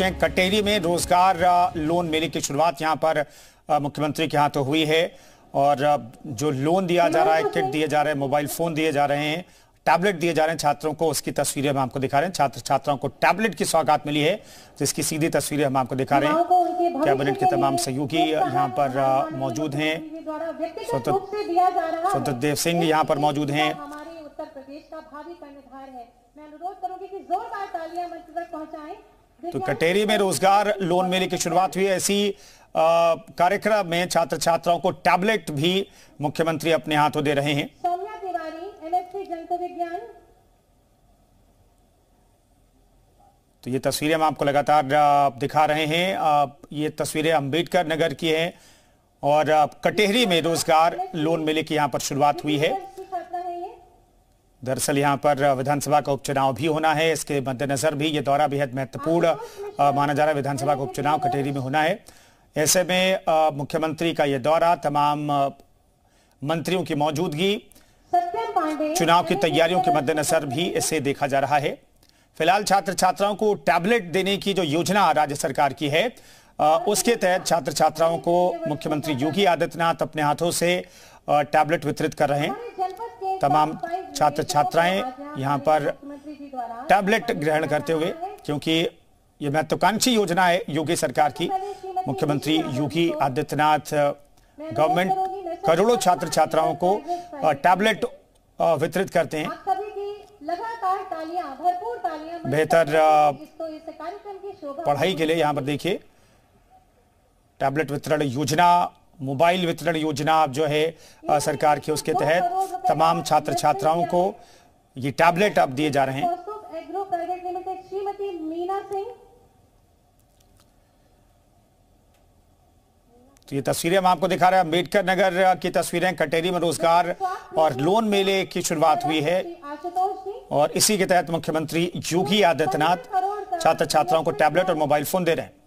पहुंचे कटेरी में रोजगार लोन मेले की शुरुआत यहां पर मुख्यमंत्री के हाथों तो हुई है और जो लोन दिया जा रहा है किट दिए जा रहे हैं मोबाइल फोन दिए जा रहे हैं टैबलेट दिए जा रहे हैं छात्रों को उसकी तस्वीरें हम आपको दिखा रहे हैं छात्र छात्राओं को टैबलेट की सौगात मिली है जिसकी सीधी तस्वीरें हम आपको दिखा रहे हैं कैबिनेट के तमाम सहयोगी यहाँ पर मौजूद हैं स्वतंत्र देव सिंह यहाँ पर मौजूद हैं उत्तर प्रदेश का भावी कर्णधार है मैं अनुरोध करूंगी कि जोरदार तालियां मंच तक पहुंचाएं तो कटेरी में रोजगार लोन मेले की शुरुआत हुई ऐसी कार्यक्रम में छात्र छात्राओं को टैबलेट भी मुख्यमंत्री अपने हाथों दे रहे हैं तिवारी एमएससी तो ये तस्वीरें हम आपको लगातार दिखा रहे हैं ये तस्वीरें अंबेडकर नगर की हैं और कटेहरी में रोजगार लोन मेले की यहाँ पर शुरुआत हुई है दरअसल यहाँ पर विधानसभा का उपचुनाव भी होना है इसके मद्देनजर भी ये दौरा बेहद महत्वपूर्ण माना जा रहा है विधानसभा का उपचुनाव कटेरी में होना है ऐसे में मुख्यमंत्री का ये दौरा तमाम मंत्रियों की मौजूदगी चुनाव की तैयारियों के मद्देनजर भी इसे देखा जा रहा है फिलहाल छात्र छात्राओं को टैबलेट देने की जो योजना राज्य सरकार की है उसके तहत छात्र छात्राओं को मुख्यमंत्री योगी आदित्यनाथ अपने हाथों से टैबलेट वितरित कर रहे हैं तमाम छात्र छात्राएं यहां पर टैबलेट ग्रहण करते हुए क्योंकि ये महत्वाकांक्षी योजना है योगी सरकार की मुख्यमंत्री योगी आदित्यनाथ गवर्नमेंट करोड़ों छात्र छात्राओं को टैबलेट वितरित करते हैं बेहतर तो पढ़ाई के लिए यहाँ पर देखिए टैबलेट वितरण योजना मोबाइल वितरण योजना अब जो है आ, सरकार की उसके तहत तमाम छात्र छात्राओं को ये टैबलेट अब दिए जा रहे हैं तो ये तस्वीरें हम आपको दिखा रहे हैं अम्बेडकर नगर की तस्वीरें कटेरी में रोजगार और लोन मेले की शुरुआत हुई है और इसी के तहत मुख्यमंत्री योगी आदित्यनाथ छात्र छात्राओं को टैबलेट और मोबाइल फोन दे रहे हैं